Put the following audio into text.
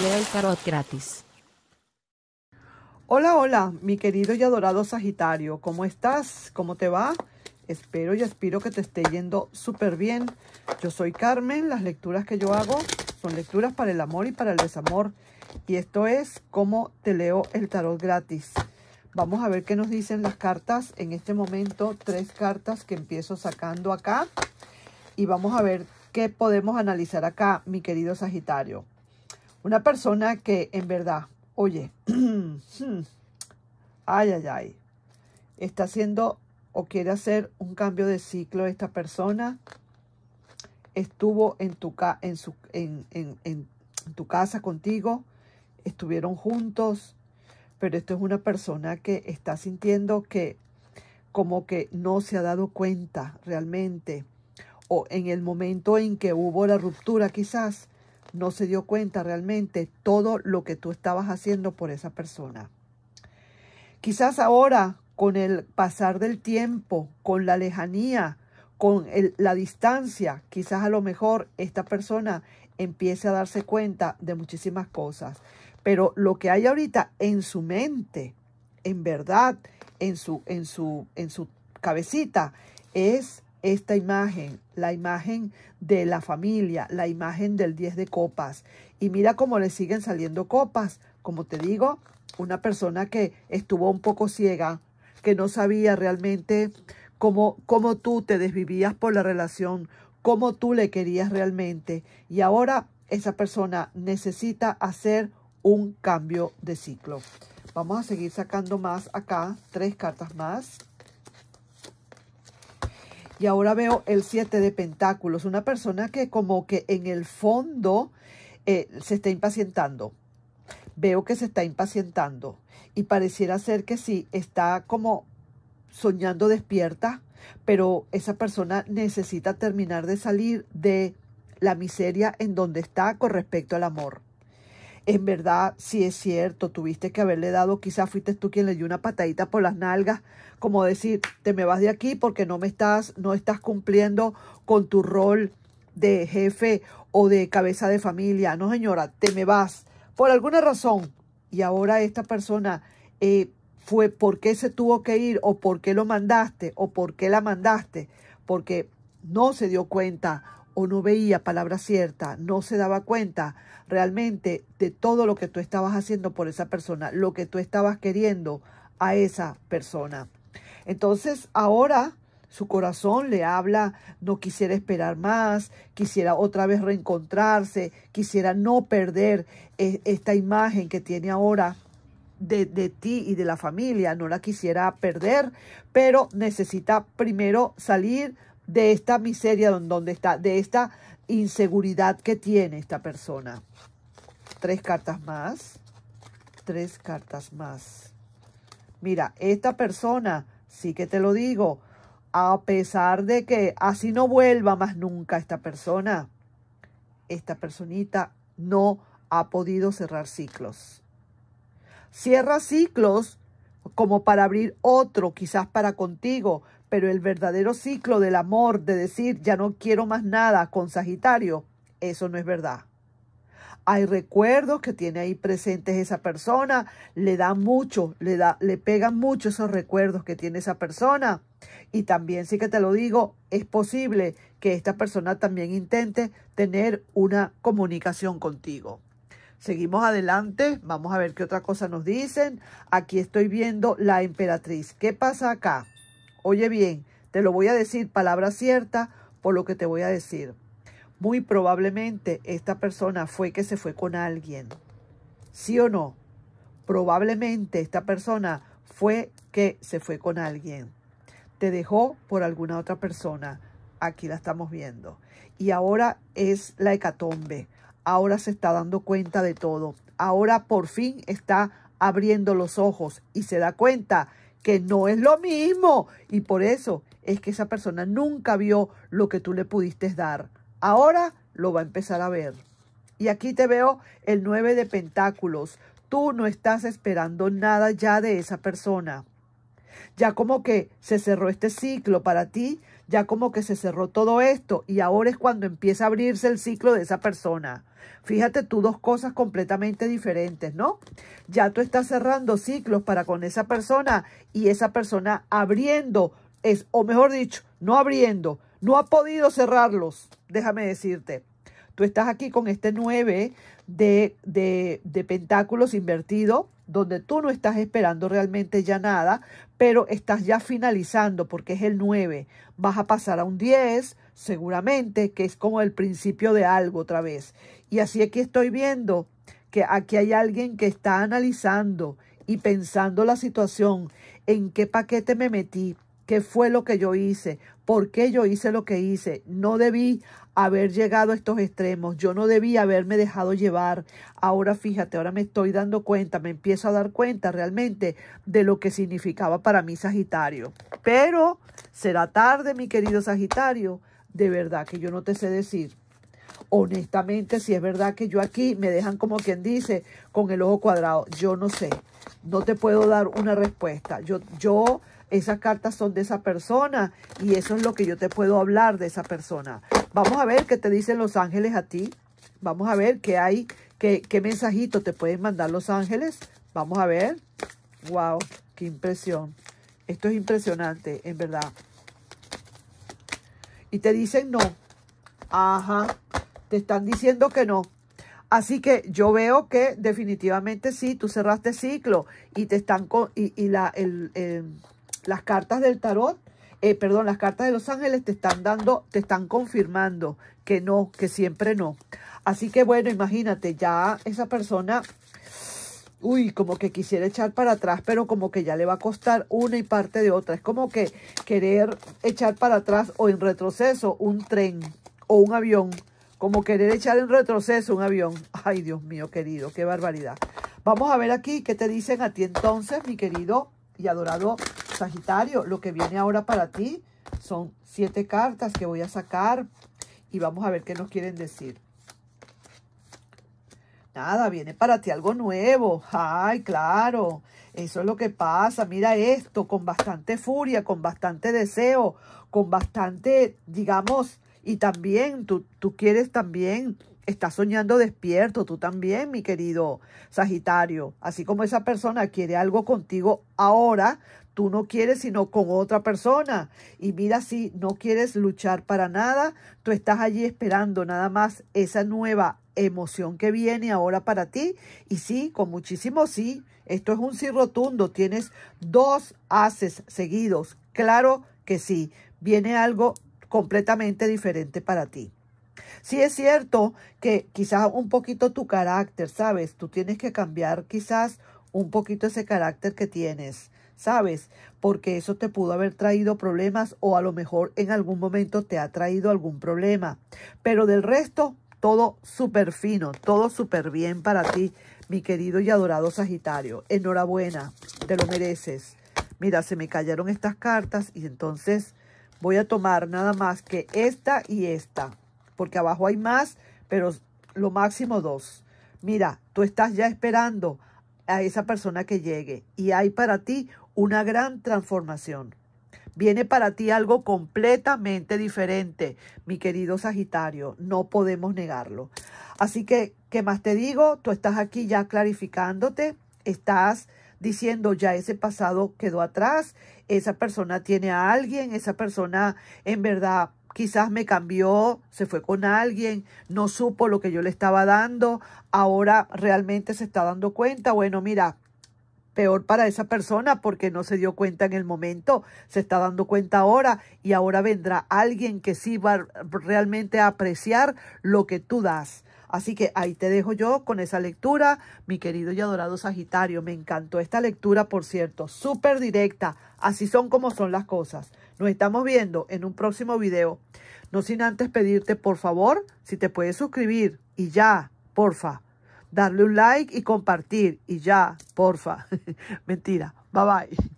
leo el tarot gratis. Hola, hola, mi querido y adorado Sagitario, ¿cómo estás? ¿Cómo te va? Espero y aspiro que te esté yendo súper bien. Yo soy Carmen, las lecturas que yo hago son lecturas para el amor y para el desamor. Y esto es cómo te leo el tarot gratis. Vamos a ver qué nos dicen las cartas. En este momento, tres cartas que empiezo sacando acá. Y vamos a ver qué podemos analizar acá, mi querido Sagitario. Una persona que en verdad, oye, ay, ay, ay, está haciendo o quiere hacer un cambio de ciclo esta persona, estuvo en tu, en su, en tu casa contigo, estuvieron juntos, pero esto es una persona que está sintiendo que como que no se ha dado cuenta realmente, o en el momento en que hubo la ruptura quizás, no se dio cuenta realmente todo lo que tú estabas haciendo por esa persona. Quizás ahora, con el pasar del tiempo, con la lejanía, con la distancia, quizás a lo mejor esta persona empiece a darse cuenta de muchísimas cosas. Pero lo que hay ahorita en su mente, en verdad, en su, en su, en su cabecita, es esta imagen, la imagen de la familia, la imagen del 10 de copas. Y mira cómo le siguen saliendo copas. Como te digo, una persona que estuvo un poco ciega, que no sabía realmente cómo, cómo tú te desvivías por la relación, cómo tú le querías realmente. Y ahora esa persona necesita hacer un cambio de ciclo. Vamos a seguir sacando más acá, tres cartas más. Y ahora veo el siete de pentáculos, una persona que como que en el fondo eh, se está impacientando. Veo que se está impacientando y pareciera ser que sí, está como soñando despierta, pero esa persona necesita terminar de salir de la miseria en donde está con respecto al amor en verdad, sí es cierto, tuviste que haberle dado, quizás fuiste tú quien le dio una patadita por las nalgas, como decir, te me vas de aquí porque no me estás, no estás cumpliendo con tu rol de jefe o de cabeza de familia. No, señora, te me vas por alguna razón. Y ahora esta persona eh, fue por qué se tuvo que ir o por qué lo mandaste o por qué la mandaste, porque no se dio cuenta o no veía palabra cierta, no se daba cuenta realmente de todo lo que tú estabas haciendo por esa persona, lo que tú estabas queriendo a esa persona. Entonces ahora su corazón le habla, no quisiera esperar más, quisiera otra vez reencontrarse, quisiera no perder e, esta imagen que tiene ahora de, de, ti y de la familia, no la quisiera perder, pero necesita primero salir de esta miseria donde está, de esta inseguridad que tiene esta persona. Tres cartas más. Tres cartas más. Mira, esta persona, sí que te lo digo, a pesar de que así no vuelva más nunca esta persona, esta personita no ha podido cerrar ciclos. Cierra ciclos como para abrir otro, quizás para contigo, pero el verdadero ciclo del amor, de decir ya no quiero más nada con Sagitario, eso no es verdad. Hay recuerdos que tiene ahí presentes esa persona, le da mucho, le, da, le pegan mucho esos recuerdos que tiene esa persona. Y también sí que te lo digo, es posible que esta persona también intente tener una comunicación contigo. Seguimos adelante, vamos a ver qué otra cosa nos dicen. Aquí estoy viendo la emperatriz. ¿Qué pasa acá? Oye bien, te lo voy a decir palabra cierta por lo que te voy a decir. Muy probablemente esta persona fue que se fue con alguien. ¿Sí o no? Probablemente esta persona fue que se fue con alguien. Te dejó por alguna otra persona. Aquí la estamos viendo. Y ahora es la hecatombe ahora se está dando cuenta de todo. Ahora por fin está abriendo los ojos y se da cuenta que no es lo mismo. Y por eso es que esa persona nunca vio lo que tú le pudiste dar. Ahora lo va a empezar a ver. Y aquí te veo el 9 de pentáculos. Tú no estás esperando nada ya de esa persona. Ya como que se cerró este ciclo para ti, ya como que se cerró todo esto y ahora es cuando empieza a abrirse el ciclo de esa persona. Fíjate tú dos cosas completamente diferentes, ¿no? Ya tú estás cerrando ciclos para con esa persona y esa persona abriendo, es, o mejor dicho, no abriendo, no ha podido cerrarlos, déjame decirte. Tú estás aquí con este 9 de, de, de pentáculos invertido, donde tú no estás esperando realmente ya nada, pero estás ya finalizando porque es el 9. Vas a pasar a un 10, seguramente, que es como el principio de algo otra vez. Y así aquí estoy viendo que aquí hay alguien que está analizando y pensando la situación, en qué paquete me metí, qué fue lo que yo hice, por qué yo hice lo que hice. No debí haber llegado a estos extremos, yo no debí haberme dejado llevar. Ahora fíjate, ahora me estoy dando cuenta, me empiezo a dar cuenta realmente de lo que significaba para mí Sagitario. Pero será tarde, mi querido Sagitario, de verdad que yo no te sé decir. Honestamente, si es verdad que yo aquí me dejan como quien dice, con el ojo cuadrado, yo no sé, no te puedo dar una respuesta. Yo, yo esas cartas son de esa persona y eso es lo que yo te puedo hablar de esa persona. Vamos a ver qué te dicen los ángeles a ti. Vamos a ver qué hay, qué, mensajito te pueden mandar los ángeles. Vamos a ver. ¡Wow! ¡Qué impresión! Esto es impresionante, en verdad. Y te dicen no. Ajá. Te están diciendo que no. Así que yo veo que definitivamente sí, tú cerraste ciclo y te están con, y, la, las cartas del tarot, eh, perdón, las cartas de los ángeles te están dando, te están confirmando que no, que siempre no. Así que bueno, imagínate, ya esa persona, uy, como que quisiera echar para atrás, pero como que ya le va a costar una y parte de otra. Es como que querer echar para atrás o en retroceso un tren o un avión. Como querer echar en retroceso un avión. Ay, Dios mío, querido, qué barbaridad. Vamos a ver aquí qué te dicen a ti entonces, mi querido y adorado Sagitario, lo que viene ahora para ti son siete cartas que voy a sacar y vamos a ver qué nos quieren decir. Nada, viene para ti algo nuevo. Ay, claro, eso es lo que pasa. Mira esto, con bastante furia, con bastante deseo, con bastante, digamos, y también tú, tú quieres también, estás soñando despierto, tú también, mi querido Sagitario. Así como esa persona quiere algo contigo ahora, tú no quieres sino con otra persona. Y mira si no quieres luchar para nada, tú estás allí esperando nada más esa nueva emoción que viene ahora para ti. Y sí, con muchísimo sí, esto es un sí rotundo, tienes dos haces seguidos, claro que sí, viene algo completamente diferente para ti. Sí es cierto que quizás un poquito tu carácter, ¿sabes? Tú tienes que cambiar quizás un poquito ese carácter que tienes. ¿sabes? Porque eso te pudo haber traído problemas o a lo mejor en algún momento te ha traído algún problema. Pero del resto, todo súper fino, todo súper bien para ti, mi querido y adorado Sagitario. Enhorabuena, te lo mereces. Mira, se me callaron estas cartas y entonces voy a tomar nada más que esta y esta, porque abajo hay más, pero lo máximo dos. Mira, tú estás ya esperando a esa persona que llegue y hay para ti una gran transformación. Viene para ti algo completamente diferente, mi querido Sagitario, no podemos negarlo. Así que, ¿qué más te digo? Tú estás aquí ya clarificándote, estás diciendo ya ese pasado quedó atrás, esa persona tiene a alguien, esa persona en verdad quizás me cambió, se fue con alguien, no supo lo que yo le estaba dando, ahora realmente se está dando cuenta, bueno, mira, peor para esa persona porque no se dio cuenta en el momento, se está dando cuenta ahora y ahora vendrá alguien que sí va realmente a apreciar lo que tú das. Así que ahí te dejo yo con esa lectura, mi querido y adorado Sagitario. Me encantó esta lectura, por cierto, súper directa. Así son como son las cosas. Nos estamos viendo en un próximo video. No sin antes pedirte, por favor, si te puedes suscribir y ya, porfa. Darle un like y compartir y ya, porfa. Mentira. Bye bye.